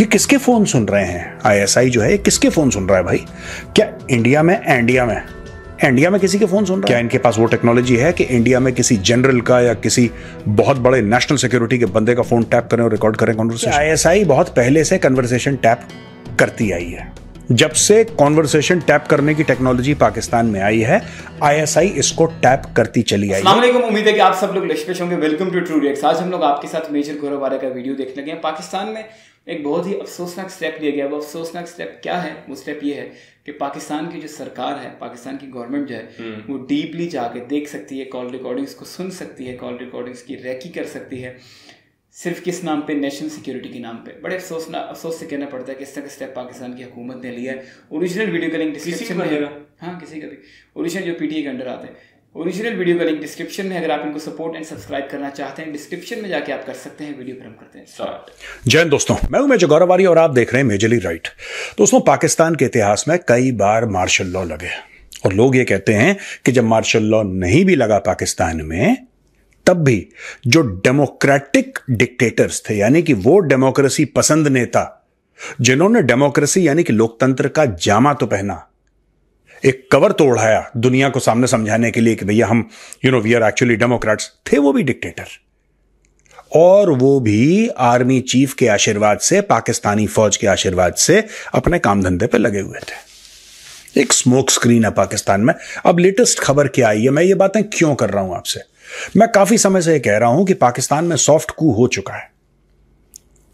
ये किसके फ़ोन सुन रहे हैं आईएसआई जो है ये किसके फ़ोन सुन रहा है भाई क्या इंडिया में इंडिया में इंडिया में किसी के फ़ोन सुन रहा है क्या इनके पास वो टेक्नोलॉजी है कि इंडिया में किसी जनरल का या किसी बहुत बड़े नेशनल सिक्योरिटी के बंदे का फ़ोन टैप करें और रिकॉर्ड करें कॉन्वर्सेशन आईएसआई बहुत पहले से कन्वर्सेशन टैप करती आई है जब से कॉन्वर्सेशन टैप करने की टेक्नोलॉजी पाकिस्तान में आई है आईएसआई इसको टैप करती चली आई है उम्मीद है कि आप सब लोग लक्ष्य होंगे वेलकम टू ट्रू रिएक्स आज हम लोग आपके साथ मेजर गोरा का वीडियो देखने लगे हैं पाकिस्तान में एक बहुत ही अफसोसनाक स्टेप लिया गया वो अफसोसनाक स्टेप क्या है वो स्टेप ये है कि पाकिस्तान की जो सरकार है पाकिस्तान की गवर्नमेंट जो है हम्म। वो डीपली जाके देख सकती है कॉल रिकॉर्डिंग्स को सुन सकती है कॉल रिकॉर्डिंग्स की रैकी कर सकती है सिर्फ किस नाम पे नेशनल सिक्योरिटी के नाम पे बड़े अफसोस ना अफसोस से कहना पड़ता है कि इस तरह स्टेप पाकिस्तान की हुकूमत ने लिया है ओरिजिनल वीडियो का लिंक डिस्क्रिप्शन में हाँ किसी का भी ओरिजिनल जो पीटीए के अंडर आते हैं ओरिजिनल वीडियो का लिंक डिस्क्रिप्शन में अगर आप इनको सपोर्ट एंड सब्सक्राइब करना चाहते हैं डिस्क्रिप्शन में जाके आप कर सकते हैं वीडियो प्रम करते हैं स्टार्ट जय दोस्तों मैं हूं मेजर गौरवारी और आप देख रहे हैं मेजरली राइट दोस्तों पाकिस्तान के इतिहास में कई बार मार्शल लॉ लगे और लोग ये कहते हैं कि जब मार्शल लॉ नहीं भी लगा पाकिस्तान में तब भी जो डेमोक्रेटिक डिक्टेटर्स थे यानी कि वो डेमोक्रेसी पसंद नेता जिन्होंने डेमोक्रेसी यानी कि लोकतंत्र का जामा तो पहना एक कवर तोड़ाया दुनिया को सामने समझाने के लिए कि भैया हम you know we are actually democrats थे वो भी डिक्टेटर और वो भी आर्मी चीफ के आशीर्वाद से पाकिस्तानी फौज के आशीर्वाद से अपने काम धंधे पे लगे हुए थे एक स्मोक स्क्रीन है पाकिस्तान में अब लेटेस्ट खबर क्या आई है मैं ये बातें क्यों कर रहा हूं आपसे मैं काफी समय से कह रहा हूं कि पाकिस्तान में सॉफ्ट कू हो चुका है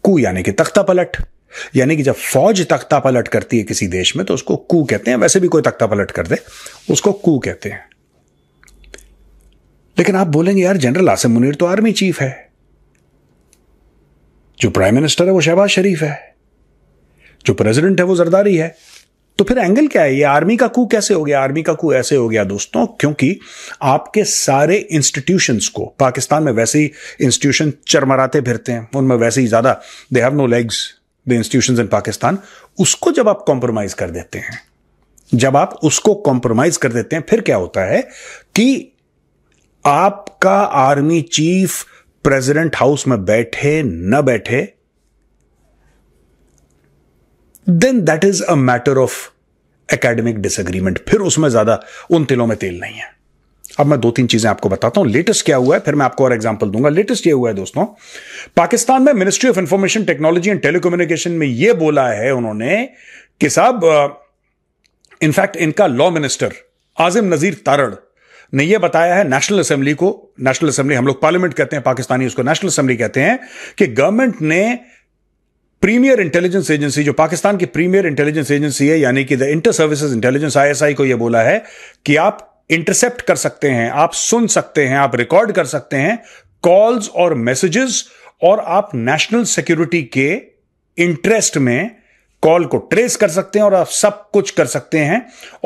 कू यानी कि तख्ता पलट यानी कि जब फौज तख्ता पलट करती है किसी देश में तो उसको कू कहते हैं वैसे भी कोई तख्ता पलट कर दे उसको कू कहते हैं लेकिन आप बोलेंगे यार जनरल आसिम मुनीर तो आर्मी चीफ है जो प्राइम मिनिस्टर है वो शहबाज शरीफ है जो प्रेसिडेंट है वो जरदारी है तो फिर एंगल क्या है ये आर्मी का कू कैसे हो गया आर्मी का कू ऐसे हो गया दोस्तों क्योंकि आपके सारे इंस्टीट्यूशंस को पाकिस्तान में वैसे ही इंस्टीट्यूशन चरमराते फिरते हैं उनमें वैसे ही ज्यादा they have no legs the institution in Pakistan उसको जब आप कॉम्प्रोमाइज कर देते हैं जब आप उसको कॉम्प्रोमाइज कर देते हैं फिर क्या होता है कि आपका आर्मी चीफ प्रेसिडेंट हाउस में बैठे न बैठे then that is a matter of academic disagreement फिर उसमें ज्यादा उन तिलों में तेल नहीं है अब मैं दो तीन चीजें आपको बताता हूं लेटेस्ट क्या हुआ है फिर मैं आपको और एग्जांपल दूंगा लेटेस्ट ये हुआ है दोस्तों पाकिस्तान में ministry of information technology and telecommunication में यह बोला है उन्होंने कि साहब इनफैक्ट इनका लॉ मिनिस्टर आजिम नजीर तारड़ ने यह बताया है नेशनल असेंबली को नेशनल असेंबली हम लोग पार्लियामेंट कहते हैं पाकिस्तानी उसको नेशनल असेंबली कहते हैं कि गवर्नमेंट ने प्रीमियर इंटेलिजेंस एजेंसी जो पाकिस्तान की प्रीमियर इंटेलिजेंस एजेंसी है यानी कि the inter services intelligence ISI को यह बोला है कि आप इंटरसेप्ट कर सकते हैं आप सुन सकते हैं आप रिकॉर्ड कर सकते हैं कॉल्स और मैसेजेस और आप नेशनल सिक्योरिटी के इंटरेस्ट में कॉल को ट्रेस कर सकते हैं और आप सब कुछ कर सकते हैं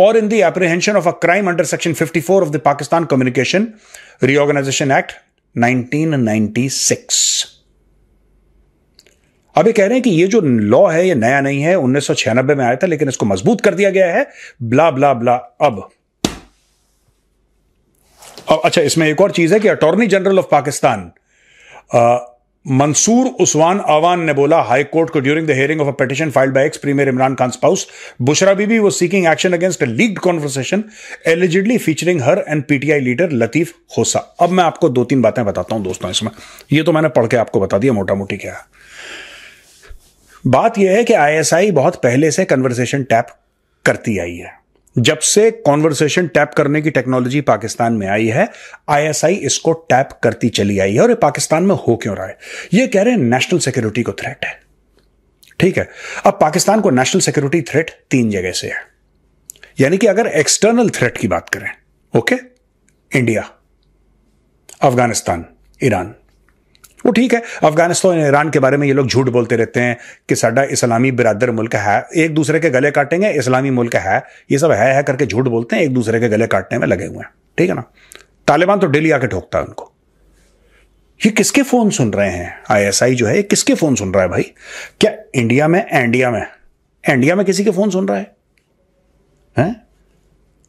और in apprehension of a crime under section 54 of the Pakistan communication reorganization act 1996 अब कह रहे हैं कि ये जो लॉ है ये नया नहीं है उन्नीस में आया था लेकिन इसको मजबूत कर दिया गया है ब्ला ब्ला ब्ला अब और अच्छा इसमें एक और चीज़ है कि attorney general of Pakistan Mansoor Usman Awan ने बोला हाई कोर्ट को during the hearing of a petition filed by ex premier Imran Khan spouse Bushra Bibi वो seeking action against a leaked conversation allegedly featuring her and PTI leader Latif Khosa अब मैं आपको दो तीन बातें बताता हूं दोस्तों इसमें ये तो मैंने पढ़ के आपको बता दिया मोटा मोटी क्या बात यह है कि आईएसआई बहुत पहले से कन्वर्सेशन टैप करती आई है जब से कॉन्वर्सेशन टैप करने की टेक्नोलॉजी पाकिस्तान में आई है आईएसआई इसको टैप करती चली आई है और ये पाकिस्तान में हो क्यों रहा है ये कह रहे हैं नेशनल सिक्योरिटी को थ्रेट है ठीक है अब पाकिस्तान को नेशनल सिक्योरिटी थ्रेट तीन जगह से है यानी कि अगर एक्सटर्नल थ्रेट की बात करें ओके इंडिया अफगानिस्तान ईरान वो ठीक है अफगानिस्तान और ईरान के बारे में ये लोग झूठ बोलते रहते हैं कि साडा इस्लामी बिरादर मुल्क है एक दूसरे के गले काटेंगे इस्लामी मुल्क है ये सब है है करके झूठ बोलते हैं एक दूसरे के गले काटने में लगे हुए हैं ठीक है ना तालिबान तो डेली आके ठोकता है उनको ये किसके फोन सुन रहे हैं आई जो है ये किसके फोन सुन रहा है भाई क्या इंडिया में इंडिया में इंडिया में किसी के फोन सुन रहा है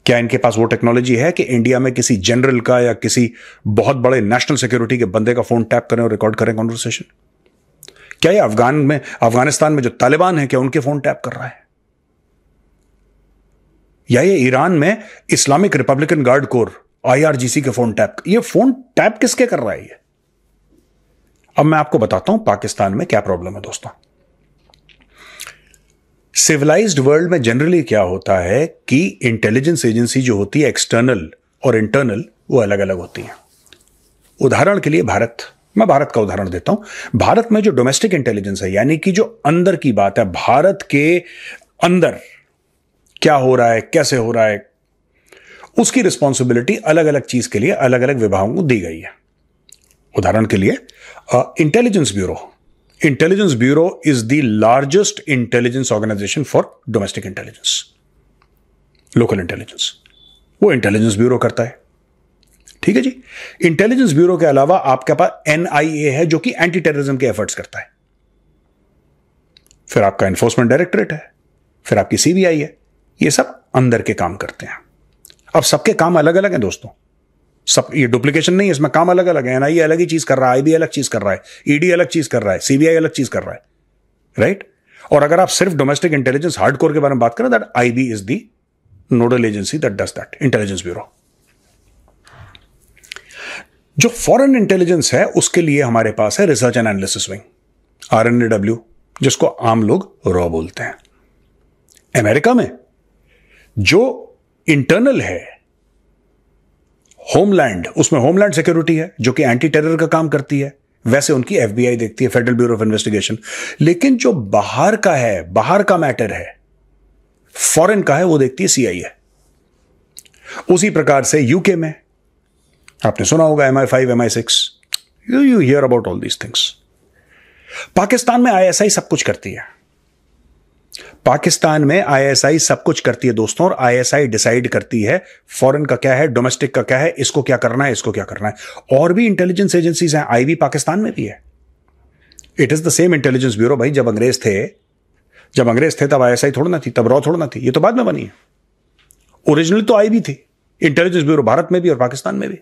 क्या इनके पास वो टेक्नोलॉजी है कि इंडिया में किसी जनरल का या किसी बहुत बड़े नेशनल सिक्योरिटी के बंदे का फोन टैप करें और रिकॉर्ड करें कॉन्वर्सेशन क्या ये अफगान में अफगानिस्तान में जो तालिबान है क्या उनके फोन टैप कर रहा है या ये ईरान में Islamic republican guard corps IRGC के फोन टैप ये फोन टैप किसके कर रहा है ये अब मैं आपको बताता हूं पाकिस्तान में क्या प्रॉब्लम है दोस्तों सिविलाइज्ड वर्ल्ड में जनरली क्या होता है कि इंटेलिजेंस एजेंसी जो होती है एक्सटर्नल और इंटरनल वो अलग अलग होती हैं उदाहरण के लिए भारत मैं भारत का उदाहरण देता हूं भारत में जो डोमेस्टिक इंटेलिजेंस है यानी कि जो अंदर की बात है भारत के अंदर क्या हो रहा है कैसे हो रहा है उसकी रिस्पॉन्सिबिलिटी अलग अलग चीज के लिए अलग अलग विभागों को दी गई है उदाहरण के लिए intelligence bureau intelligence bureau is the largest intelligence organization for domestic intelligence local intelligence वो इंटेलिजेंस ब्यूरो करता है ठीक है जी इंटेलिजेंस ब्यूरो के अलावा आपके पास एनआईए है जो कि एंटी टेररिज्म के एफर्ट्स करता है फिर आपका एनफोर्समेंट डायरेक्टरेट है फिर आपकी सीबीआई है ये सब अंदर के काम करते हैं अब सबके काम अलग अलग हैं दोस्तों सब ये डुप्लीकेशन नहीं है इसमें काम अलग अलग है एनआईए e अलग ही चीज कर रहा है आईबी अलग चीज कर रहा है ईडी e अलग चीज कर रहा है सीबीआई अलग चीज कर रहा है राइट और अगर आप सिर्फ डोमेस्टिक इंटेलिजेंस कोर के बारे में बात करें that IB is the nodal agency that does that intelligence bureau जो फॉरेन इंटेलिजेंस है उसके लिए हमारे पास है research and analysis wing R and W जिसको आम लोग रॉ बोलते हैं अमेरिका में जो इंटरनल है होमलैंड उसमें होमलैंड सिक्योरिटी है जो कि एंटी टेरर का काम करती है वैसे उनकी एफबीआई देखती है फेडरल ब्यूरो ऑफ इन्वेस्टिगेशन लेकिन जो बाहर का है बाहर का मैटर है फॉरेन का है वो देखती है है उसी प्रकार से यूके में आपने सुना होगा M I five M I six you you hear about all these things Pakistan में आईएसआई सब कुछ करती है पाकिस्तान में आईएसआई सब कुछ करती है दोस्तों और आईएसआई डिसाइड करती है फॉरेन का क्या है डोमेस्टिक का क्या है इसको क्या करना है इसको क्या करना है और भी इंटेलिजेंस एजेंसीज हैं आईबी पाकिस्तान में भी है it is the same intelligence bureau भाई जब अंग्रेज थे जब अंग्रेज थे तब आईएसआई थोड़ी ना थी तब रॉ थोड़ी ना थी ये तो बाद में बनी है ओरिजिनल तो आईवी थी इंटेलिजेंस ब्यूरो भारत में भी और पाकिस्तान में भी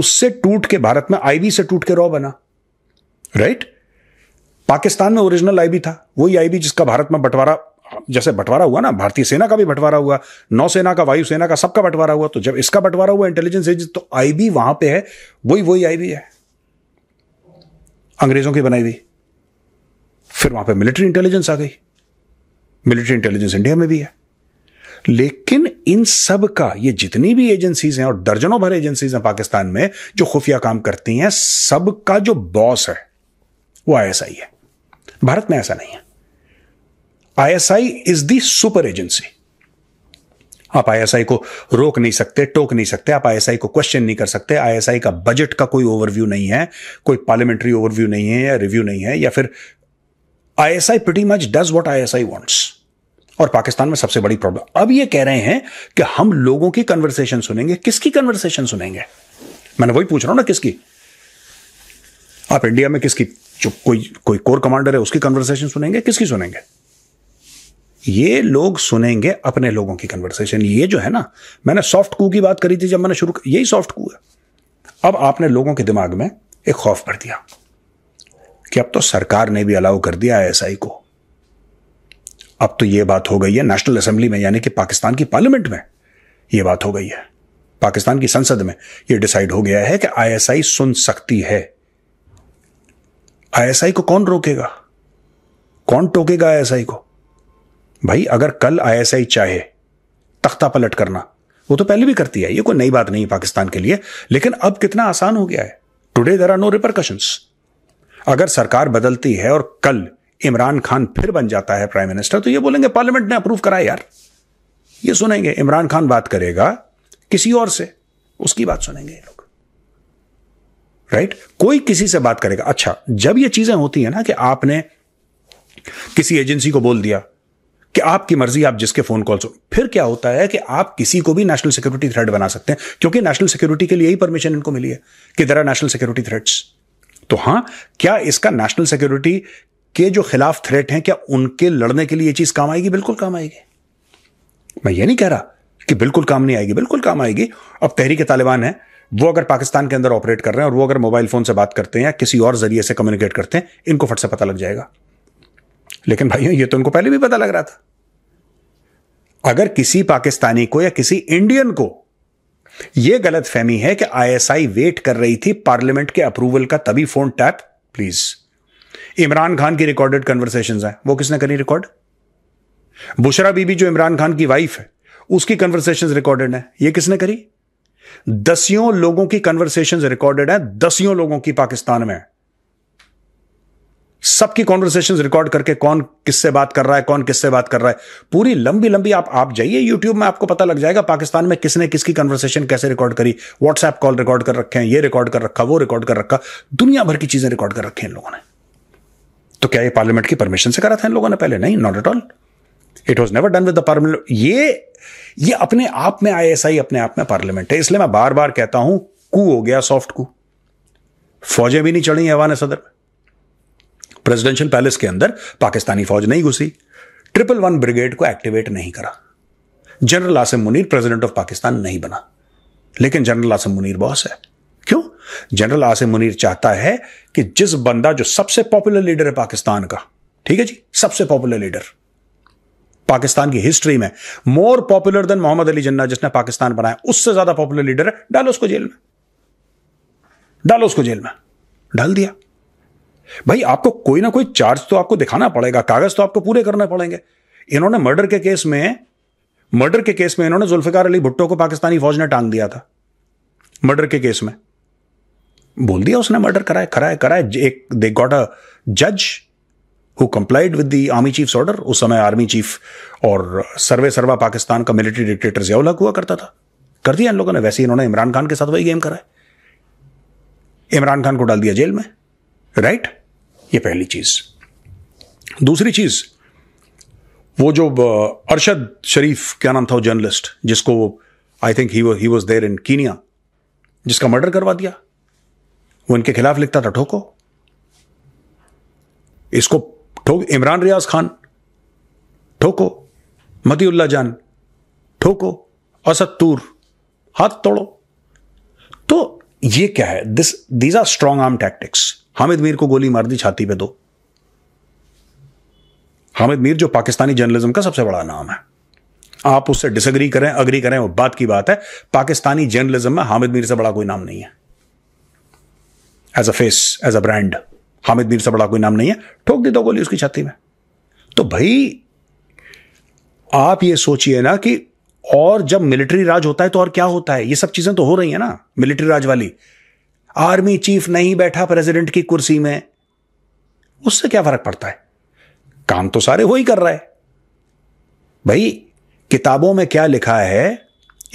उससे टूट के भारत में आईबी से टूट के रॉ बना राइट right? पाकिस्तान में ओरिजिनल आईबी था वही आईबी जिसका भारत में बंटवारा जैसे बंटवारा हुआ ना भारतीय सेना का भी बंटवारा हुआ नौसेना का वायुसेना का सबका बंटवारा हुआ तो जब इसका बंटवारा हुआ इंटेलिजेंस एजेंसी तो आईबी वहां पे है वही वही आईबी है अंग्रेजों की बनाई हुई फिर वहां पे मिलिट्री इंटेलिजेंस आ गई मिलिट्री इंटेलिजेंस इंडिया में भी है लेकिन इन सब का ये जितनी भी एजेंसीज हैं और दर्जनों भर एजेंसीज हैं पाकिस्तान में जो खुफिया काम करती हैं सबका जो बॉस है वो आईएसआई है भारत में ऐसा नहीं है ISI is the super agency आप आईएसआई को रोक नहीं सकते टोक नहीं सकते आप आईएसआई को क्वेश्चन नहीं कर सकते आईएसआई का बजट का कोई ओवरव्यू नहीं है कोई पार्लियामेंट्री ओवरव्यू नहीं है या रिव्यू नहीं है या फिर ISI pretty much does what ISI wants और पाकिस्तान में सबसे बड़ी प्रॉब्लम अब ये कह रहे हैं कि हम लोगों की कन्वर्सेशन सुनेंगे किसकी कन्वर्सेशन सुनेंगे मैंने वही पूछ रहा हूं ना किसकी आप इंडिया में किसकी जो कोई कोई कोर कमांडर है उसकी कन्वर्सेशन सुनेंगे किसकी सुनेंगे ये लोग सुनेंगे अपने लोगों की कन्वर्सेशन ये जो है ना मैंने सॉफ्ट कू की बात करी थी जब मैंने शुरू यही सॉफ्ट कू है अब आपने लोगों के दिमाग में एक खौफ भर दिया कि अब तो सरकार ने भी अलाउ कर दिया आई को अब तो यह बात हो गई है नेशनल असेंबली में यानी कि पाकिस्तान की पार्लियामेंट में यह बात हो गई है पाकिस्तान की संसद में यह डिसाइड हो गया है कि आईएसआई सुन सकती है आईएसआई को कौन रोकेगा कौन टोकेगा आईएसआई को भाई अगर कल आईएसआई चाहे तख्ता पलट करना वो तो पहले भी करती है ये कोई नई बात नहीं है पाकिस्तान के लिए लेकिन अब कितना आसान हो गया है today there are no repercussion अगर सरकार बदलती है और कल इमरान खान फिर बन जाता है प्राइम मिनिस्टर तो ये बोलेंगे पार्लियामेंट ने अप्रूव करा यार ये सुनेंगे इमरान खान बात करेगा किसी और से उसकी बात सुनेंगे ये लोग राइट कोई किसी से बात करेगा अच्छा जब ये चीजें होती है ना कि आपने किसी एजेंसी को बोल दिया कि आपकी मर्जी आप जिसके फोन कॉल हो फिर क्या होता है कि आप किसी को भी नेशनल सिक्योरिटी थ्रेड बना सकते हैं क्योंकि नेशनल सिक्योरिटी के लिए ही परमिशन इनको मिली है कि there are national security threats तो हां क्या इसका नेशनल सिक्योरिटी के जो खिलाफ थ्रेट हैं क्या उनके लड़ने के लिए ये चीज काम आएगी बिल्कुल काम आएगी मैं ये नहीं कह रहा कि बिल्कुल काम नहीं आएगी बिल्कुल काम आएगी अब तहरीक तालिबान है वो अगर पाकिस्तान के अंदर ऑपरेट कर रहे हैं और वो अगर मोबाइल फोन से बात करते हैं या किसी और जरिए से कम्युनिकेट करते हैं इनको फट से पता लग जाएगा लेकिन भाइयों ये तो उनको पहले भी पता लग रहा था अगर किसी पाकिस्तानी को या किसी इंडियन को यह गलत फहमी है कि आईएसआई वेट कर रही थी पार्लियामेंट के अप्रूवल का तभी phone tap please Imran Khan की रिकॉर्डेड कन्वर्सेशन है वो किसने करी रिकॉर्ड बुशरा बीबी जो इमरान खान की वाइफ है उसकी कन्वर्सेशन रिकॉर्डेड है यह किसने करी दसियों लोगों की कन्वर्सेशन रिकॉर्डेड है दसियों लोगों की पाकिस्तान में सबकी कॉन्वर्सेशन रिकॉर्ड करके कौन किससे बात कर रहा है कौन किससे बात कर रहा है पूरी लंबी लंबी आप आप जाइए यूट्यूब में आपको पता लग जाएगा पाकिस्तान में किसने किसकी कन्वर्सेशन कैसे रिकॉर्ड करी व्हाट्सएप कॉल रिकॉर्ड कर रखे हैं ये रिकॉर्ड कर रखा वो रिकॉर्ड कर रखा दुनिया भर की चीजें रिकॉर्ड कर रखी है इन लोगों ने तो क्या ये पार्लियामेंट की परमिशन से करा था इन लोगों ने पहले नहीं not at all it was never done with the parliament ये ये अपने आप में आईएसआई अपने आप में पार्लियामेंट है इसलिए मैं बार बार कहता हूं कू हो गया सॉफ्ट कू फौजें भी नहीं चढ़ी ऐवान सदर प्रेसिडेंशियल पैलेस के अंदर पाकिस्तानी फौज नहीं घुसी ट्रिपल वन ब्रिगेड को एक्टिवेट नहीं करा general Asim Munir president of Pakistan नहीं बना लेकिन जनरल आसिम मुनीर बॉस है क्यों जनरल आसिम मुनीर चाहता है कि जिस बंदा जो सबसे पॉपुलर लीडर है पाकिस्तान का ठीक है जी सबसे पॉपुलर लीडर पाकिस्तान की हिस्ट्री में more popular than Mohammad Ali Jinnah जिसने पाकिस्तान बनाया उससे ज्यादा पॉपुलर लीडर है डालो उसको जेल में डालो उसको जेल में डाल दिया भाई आपको कोई ना कोई चार्ज तो आपको दिखाना पड़ेगा कागज तो आपको पूरे करने पड़ेंगे इन्होंने मर्डर के केस में मर्डर के केस में इन्होंने जुल्फिकार अली भुट्टो को पाकिस्तानी फौज ने टांग दिया था मर्डर के केस में बोल दिया उसने मर्डर कराए कराए कराए एक दे गॉट अ जज who complied with the army chiefs order उस समय आर्मी चीफ और सर्वे सर्वा पाकिस्तान का मिलिट्री डिक्टेटर जियाउल हुआ करता था कर दिया इन लोगों ने वैसे ही इन्होंने इमरान खान के साथ वही गेम करा है इमरान खान को डाल दिया जेल में राइट ये पहली चीज दूसरी चीज वो जो अरशद शरीफ क्या नाम था वो जर्नलिस्ट जिसको I think he was there in Kenya जिसका मर्डर करवा दिया वो इनके खिलाफ लिखता था ठोको इसको ठोक इमरान रियाज खान ठोको मदीउल्ला जान ठोको असद तूर हाथ तोड़ो तो ये क्या है this these are strong arm tactics Hamid Mir को गोली मार दी छाती पे दो हामिद मीर जो पाकिस्तानी जर्नलिज्म का सबसे बड़ा नाम है आप उससे डिसएग्री करें अग्री करें वो बात की बात है पाकिस्तानी जर्नलिज्म में हामिद मीर से बड़ा कोई नाम नहीं है as a face as a brand Hamid Mir से बड़ा कोई नाम नहीं है ठोक दे दो गोली उसकी छाती में तो भाई आप ये सोचिए ना कि और जब मिलिट्री राज होता है तो और क्या होता है ये सब चीजें तो हो रही है ना मिलिट्री राज वाली आर्मी चीफ नहीं बैठा प्रेसिडेंट की कुर्सी में उससे क्या फर्क पड़ता है काम तो सारे वही कर रहा है भाई किताबों में क्या लिखा है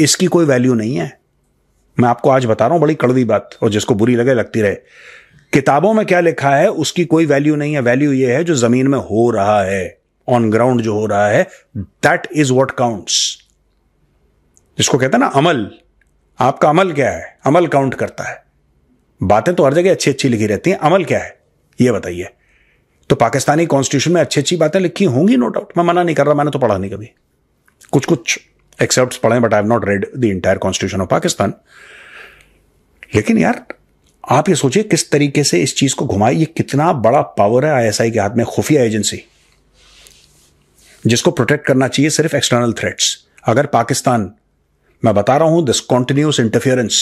इसकी कोई वैल्यू नहीं है मैं आपको आज बता रहा हूं बड़ी कड़वी बात और जिसको बुरी लगे लगती रहे किताबों में क्या लिखा है उसकी कोई वैल्यू नहीं है वैल्यू ये है जो जमीन में हो रहा है ऑन ग्राउंड जो हो रहा है दैट इज वॉट काउंट्स जिसको कहते हैं ना अमल आपका अमल क्या है अमल काउंट करता है बातें तो हर जगह अच्छी अच्छी लिखी रहती हैं अमल क्या है ये बताइए तो पाकिस्तानी कॉन्स्टिट्यूशन में अच्छी अच्छी बातें लिखी होंगी नो डाउट मैं मना नहीं कर रहा मैंने तो पढ़ा नहीं कभी कुछ कुछ एक्सेप्ट पढ़े but I have not read the entire constitution of Pakistan लेकिन यार आप ये सोचिए किस तरीके से इस चीज को घुमाए ये कितना बड़ा पावर है आईएसआई के हाथ में खुफिया एजेंसी जिसको प्रोटेक्ट करना चाहिए सिर्फ एक्सटर्नल थ्रेट्स अगर पाकिस्तान मैं बता रहा हूं दिस कॉन्टिन्यूस इंटरफियरेंस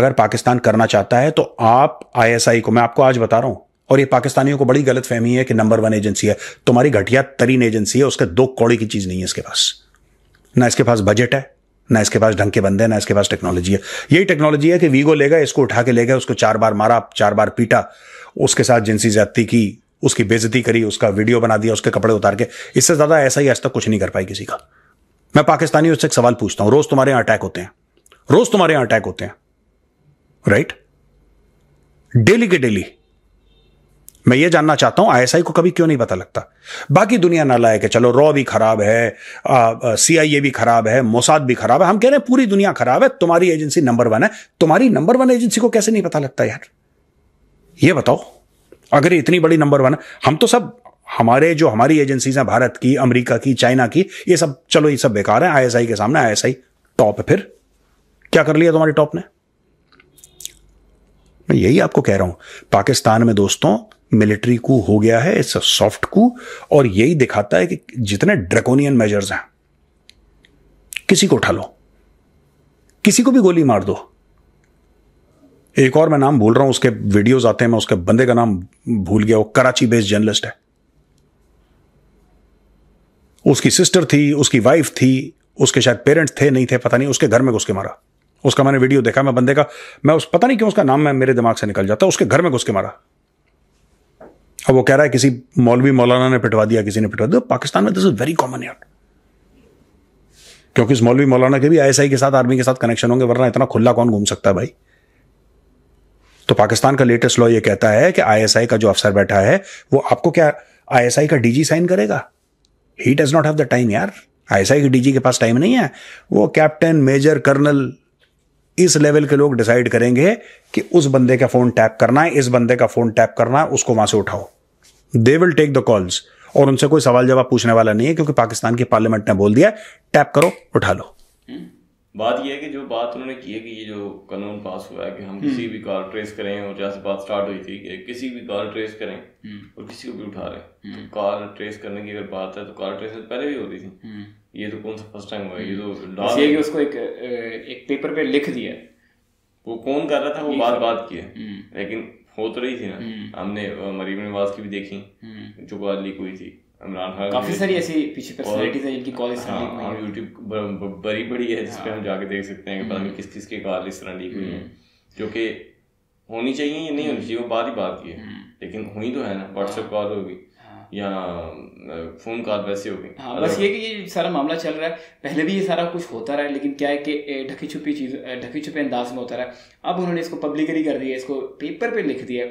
अगर पाकिस्तान करना चाहता है तो आप आईएसआई को मैं आपको आज बता रहा हूं और ये पाकिस्तानियों को बड़ी गलत फहमी है कि नंबर वन एजेंसी है तुम्हारी घटिया तरीन एजेंसी है उसके दो कौड़ी की चीज नहीं है इसके पास ना इसके पास बजट है ना इसके पास ढंग के बंदे ना इसके पास टेक्नोलॉजी है यही टेक्नोलॉजी है कि वीगो लेगा इसको उठा के ले गए उसको चार बार मारा चार बार पीटा उसके साथ जिनसी ज्यादती की उसकी बेजती करी उसका वीडियो बना दिया उसके कपड़े उतार के इससे ज़्यादा ऐसा ही आज तक कुछ नहीं कर पाई किसी का मैं पाकिस्तानी उससे एक सवाल पूछता हूं रोज तुम्हारे यहां अटैक होते हैं रोज तुम्हारे यहां अटैक होते हैं राइट डेली के डेली मैं ये जानना चाहता हूं आईएसआई को कभी क्यों नहीं पता लगता बाकी दुनिया ना लाए कि चलो रॉ भी खराब है सीआईए भी खराब है मोसाद भी खराब है हम कह रहे हैं पूरी दुनिया खराब है तुम्हारी एजेंसी नंबर वन है तुम्हारी नंबर वन एजेंसी को कैसे नहीं पता लगता यार ये बताओ अगर इतनी बड़ी नंबर वन हम तो सब हमारे जो हमारी एजेंसीज हैं भारत की अमेरिका की चाइना की ये सब चलो ये सब बेकार है आईएसआई के सामने आईएसआई टॉप है फिर क्या कर लिया तुम्हारी टॉप ने मैं यही आपको कह रहा हूं पाकिस्तान में दोस्तों मिलिट्री कू हो गया है इट्स अ सॉफ्ट कू और यही दिखाता है कि जितने ड्रैकोनियन मेजर्स हैं किसी को उठा लो किसी को भी गोली मार दो एक और मैं नाम भूल रहा हूं उसके वीडियोस आते हैं मैं उसके बंदे का नाम भूल गया वो कराची बेस्ड जर्नलिस्ट है उसकी सिस्टर थी उसकी वाइफ थी उसके शायद पेरेंट्स थे नहीं थे पता नहीं उसके घर में घुस के मारा उसका मैंने वीडियो देखा मैं बंदे का मैं उस पता नहीं क्यों उसका नाम मैं मेरे दिमाग से निकल जाता उसके घर में घुस के मारा अब वो कह रहा है किसी मौलवी मौलाना ने पिटवा दिया किसी ने पिटवा दिया पाकिस्तान में दिस इज वेरी कॉमन यार क्योंकि इस मौलवी मौलाना के भी आईएसआई के साथ आर्मी के साथ कनेक्शन होंगे वरना इतना खुला कौन घूम सकता है भाई तो पाकिस्तान का लेटेस्ट लॉ ये कहता है कि आईएसआई का जो अफसर बैठा है वो आपको क्या आईएसआई का डीजी साइन करेगा he does not have the time यार आईएसआई के डीजी के पास टाइम नहीं है वो कैप्टन मेजर कर्नल इस लेवल के लोग डिसाइड करेंगे कि उस बंदे का फोन टैप करना है इस बंदे का फोन टैप करना है उसको वहां से उठाओ they will take the calls और उनसे कोई सवाल जवाब पूछने वाला नहीं है क्योंकि पाकिस्तान की पार्लियामेंट ने बोल दिया टैप करो उठा लो बात यह है कि जो बात उन्होंने की है कि ये जो कानून पास हुआ है कि हम किसी हम्म। भी कार ट्रेस करें और जहाँ से बात स्टार्ट हुई थी कि किसी भी कार ट्रेस करें हम्म। और किसी को भी उठा रहे तो हम्म। कार ट्रेस करने की अगर बात है तो कार ट्रेस पहले भी होती थी ये तो कौन सा फर्स्ट टाइम हुआ है ये तो ये कि उसको एक एक पेपर पे लिख दिया वो कौन कर रहा था वो बात बात की है लेकिन हो तो रही थी ना हमने मरीम नवाज की भी देखी जो बात लीक हुई थी इमरान खान काफ़ी सारी ऐसी पीछे पर्सनालिटीज हैं जिनकी कॉल इस तरह लीक हुई है यूट्यूब बड़ी बड़ी है जिसपे हाँ। हम जाके देख सकते हैं कि पता नहीं हम्म। किस किस के कॉल इस तरह लीक हुई है हम्म। जो कि होनी चाहिए या नहीं होनी हम्म। चाहिए वो बात ही बात की है लेकिन हुई तो है ना व्हाट्सएप कॉल होगी हाँ। या फोन कॉल वैसे हो गई हाँ बस ये कि ये सारा मामला चल रहा है पहले भी ये सारा कुछ होता रहा है लेकिन क्या है कि ढकी छुपी चीज़ ढकी छुपे अंदाज में होता रहा है अब उन्होंने इसको पब्लिकली कर दिया इसको पेपर पे लिख दिया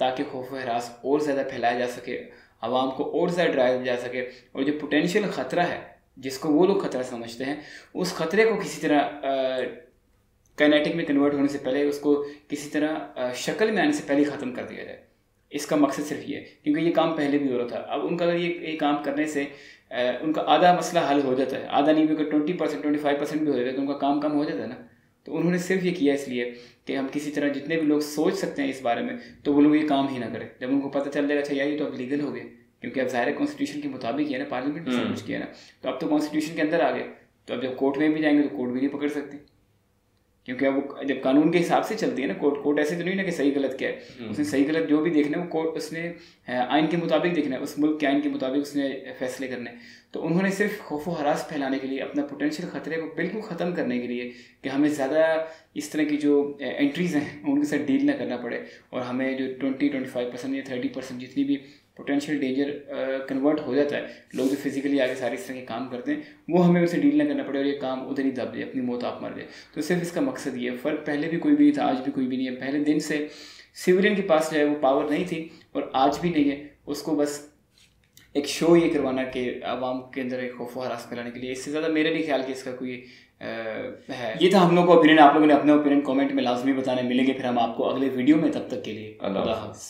ताकि खौफ हरास और ज़्यादा फैलाया जा सके आवाम को और ज़्यादा डराया जा सके और जो पोटेंशियल ख़तरा है जिसको वो लोग ख़तरा समझते हैं उस ख़तरे को किसी तरह कैनेटिक में कन्वर्ट होने से पहले उसको किसी तरह शक्ल में आने से पहले ख़त्म कर दिया जाए इसका मकसद सिर्फ ये क्योंकि ये काम पहले भी हो रहा था अब उनका अगर ये ये काम करने से उनका आधा मसला हल हो जाता है आधा नहीं भी अगर twenty percent twenty five percent भी हो जाता है तो उनका काम कम हो जाता है ना तो उन्होंने सिर्फ ये किया इसलिए कि हम किसी तरह जितने भी लोग सोच सकते हैं इस बारे में तो वो लोग ये काम ही ना करें जब उनको पता चल जाएगा अच्छा यही तो अब लीगल हो गए क्योंकि अब ज़ाहिर कॉन्स्टिट्यूशन के मुताबिक ही है ना पार्लियामेंट ने सब हम्म। कुछ किया ना तो अब तो कॉन्स्टिट्यूशन के अंदर आ गए तो अब जब कोर्ट में भी जाएंगे तो कोर्ट भी नहीं पकड़ सकते क्योंकि अब वो जब कानून के हिसाब से चलती है ना कोर्ट कोर्ट ऐसे तो नहीं ना कि सही गलत क्या है हम्म। उसने सही गलत जो भी देखना है वो कोर्ट उसने आइन के मुताबिक देखना है उस मुल्क के आइन के मुताबिक उसने फैसले करने तो उन्होंने सिर्फ खौफ हरास फैलाने के लिए अपना पोटेंशियल खतरे को बिल्कुल ख़त्म करने के लिए कि हमें ज़्यादा इस तरह की जो एंट्रीज़ हैं उनके साथ डील ना करना पड़े और हमें जो ट्वेंटी ट्वेंटी फाइव परसेंट या थर्टी परसेंट जितनी भी पोटेंशियल डेंजर कन्वर्ट हो जाता है लोग जो फिजिकली आगे सारे इस तरह के काम करते हैं वो हमें उसे डील ना करना पड़े और ये काम उधर ही दब जाए अपनी मौत आप मर जाए तो सिर्फ इसका मकसद ये फ़र्क पहले भी कोई भी नहीं था आज भी कोई भी नहीं है पहले दिन से सिविलियन के पास जो है वो पावर नहीं थी और आज भी नहीं है उसको बस एक शो ये करवाना कि आवाम के अंदर एक खौफ हरास फैलाने के लिए इससे ज़्यादा मेरे नहीं ख्याल कि इसका कोई आ, uh, है ये था हम लोग का ओपिनियन आप लोगों ने अपने ओपिनियन कमेंट में लाजमी बताने मिलेंगे फिर हम आपको अगले वीडियो में तब तक के लिए अल्लाह